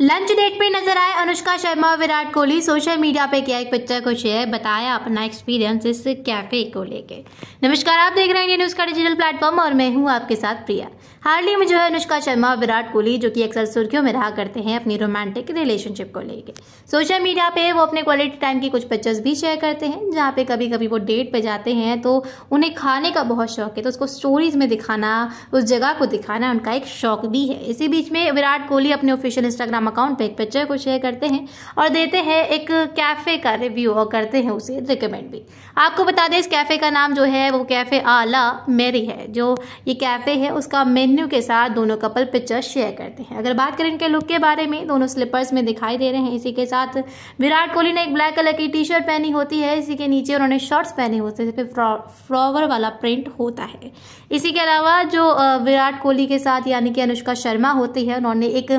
lunch date पे नजर आए अनुष्का शर्मा और विराट कोहली सोशल मीडिया पे किया एक पिक्चर को शेयर बताया अपना एक्सपीरियंस इस कैफे को लेके नमस्कार आप देख रहे हैं न्यूज का डिजिटल प्लेटफॉर्म और मैं हूँ आपके साथ प्रिया हाल ही में जो है अनुष्का शर्मा और विराट कोहली जो कि अक्सर सुर्खियों में रहा करते हैं अपनी रोमांटिक रिलेशनशिप को लेकर सोशल मीडिया पे वो अपने क्वालिटी टाइम की कुछ पिक्चर्स भी शेयर करते हैं जहाँ पे कभी कभी वो डेट पे जाते हैं तो उन्हें खाने का बहुत शौक है तो उसको स्टोरीज में दिखाना उस जगह को दिखाना उनका एक शौक भी है इसी बीच में विराट कोहली अपने ऑफिशियल इंस्टाग्राम इंस्टाग्राम अकाउंट पे एक पिक्चर को शेयर करते हैं और देते हैं एक कैफ़े का रिव्यू और करते हैं उसे रिकमेंड भी आपको बता दें इस कैफ़े का नाम जो है वो कैफ़े आला मेरी है जो ये कैफ़े है उसका मेन्यू के साथ दोनों कपल पिक्चर शेयर करते हैं अगर बात करें इनके लुक के बारे में दोनों स्लीपर्स में दिखाई दे रहे हैं इसी के साथ विराट कोहली ने एक ब्लैक कलर की टी शर्ट पहनी होती है इसी के नीचे उन्होंने शॉर्ट्स पहने होते हैं फिर फ्लॉवर वाला प्रिंट होता है इसी के अलावा जो विराट कोहली के साथ यानी कि अनुष्का शर्मा होती है उन्होंने एक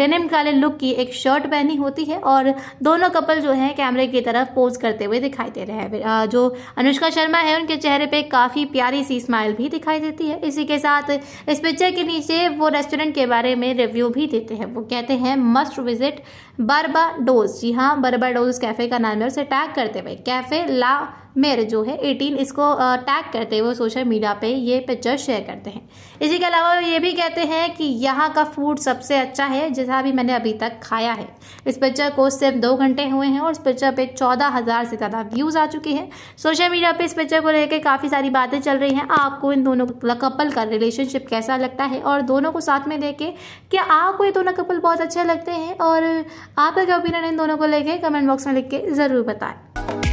डेनिम काले लुक की एक शर्ट पहनी होती है और दोनों कपल जो है कैमरे की तरफ पोज करते हुए दिखाई दे रहे हैं जो अनुष्का शर्मा है उनके चेहरे पे काफ़ी प्यारी सी स्माइल भी दिखाई देती है इसी के साथ इस पिक्चर के नीचे वो रेस्टोरेंट के बारे में रिव्यू भी देते हैं वो कहते हैं मस्ट विजिट बर्बा डोज जी हाँ बर्बा डोज कैफ़े का नाम है उसे टैग करते हुए कैफ़े ला मेरे जो है एटीन इसको टैग करते हुए सोशल मीडिया पे ये पिक्चर शेयर करते हैं इसी के अलावा ये भी कहते हैं कि यहाँ का फूड सबसे अच्छा है जैसा भी मैंने अभी तक खाया है इस पिक्चर को सिर्फ दो घंटे हुए हैं और इस पिक्चर पे चौदह हज़ार से ज़्यादा व्यूज़ आ चुके हैं सोशल मीडिया पर इस पिक्चर को लेकर काफ़ी सारी बातें चल रही हैं आपको इन दोनों कपल का रिलेशनशिप कैसा लगता है और दोनों को साथ में देख के क्या आपको ये दोनों कपल बहुत अच्छे लगते हैं और आपका क्या ओपिनियन इन दोनों को लेकर कमेंट बॉक्स में लिख के ज़रूर बताएं